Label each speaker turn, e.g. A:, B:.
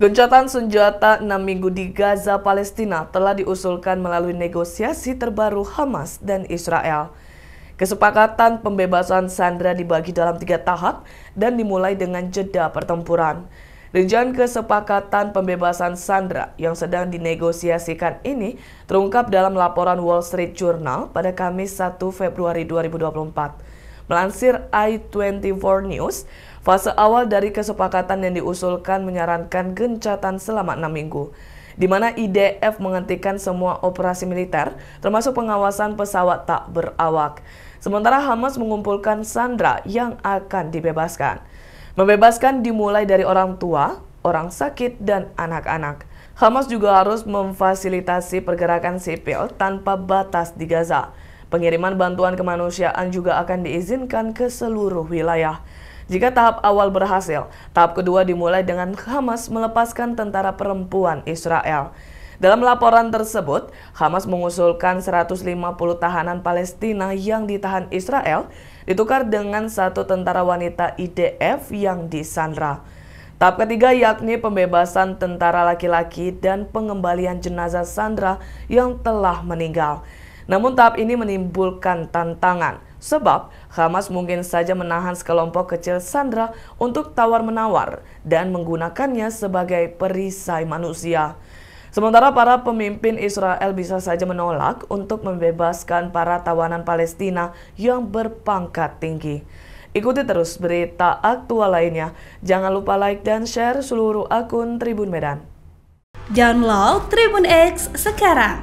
A: Gencatan senjata enam minggu di Gaza, Palestina telah diusulkan melalui negosiasi terbaru Hamas dan Israel. Kesepakatan pembebasan Sandra dibagi dalam tiga tahap dan dimulai dengan jeda pertempuran. Rincian kesepakatan pembebasan Sandra yang sedang dinegosiasikan ini terungkap dalam laporan Wall Street Journal pada Kamis 1 Februari 2024. Melansir i24 News, fase awal dari kesepakatan yang diusulkan menyarankan gencatan selama enam minggu di mana IDF menghentikan semua operasi militer, termasuk pengawasan pesawat tak berawak. Sementara Hamas mengumpulkan sandra yang akan dibebaskan. Membebaskan dimulai dari orang tua, orang sakit, dan anak-anak. Hamas juga harus memfasilitasi pergerakan sipil tanpa batas di Gaza. Pengiriman bantuan kemanusiaan juga akan diizinkan ke seluruh wilayah. Jika tahap awal berhasil, tahap kedua dimulai dengan Hamas melepaskan tentara perempuan Israel. Dalam laporan tersebut, Hamas mengusulkan 150 tahanan Palestina yang ditahan Israel ditukar dengan satu tentara wanita IDF yang disandra. Tahap ketiga yakni pembebasan tentara laki-laki dan pengembalian jenazah Sandra yang telah meninggal. Namun tahap ini menimbulkan tantangan sebab Hamas mungkin saja menahan sekelompok kecil Sandra untuk tawar-menawar dan menggunakannya sebagai perisai manusia. Sementara para pemimpin Israel bisa saja menolak untuk membebaskan para tawanan Palestina yang berpangkat tinggi. Ikuti terus berita aktual lainnya. Jangan lupa like dan share seluruh akun Tribun Medan. Download Tribun X sekarang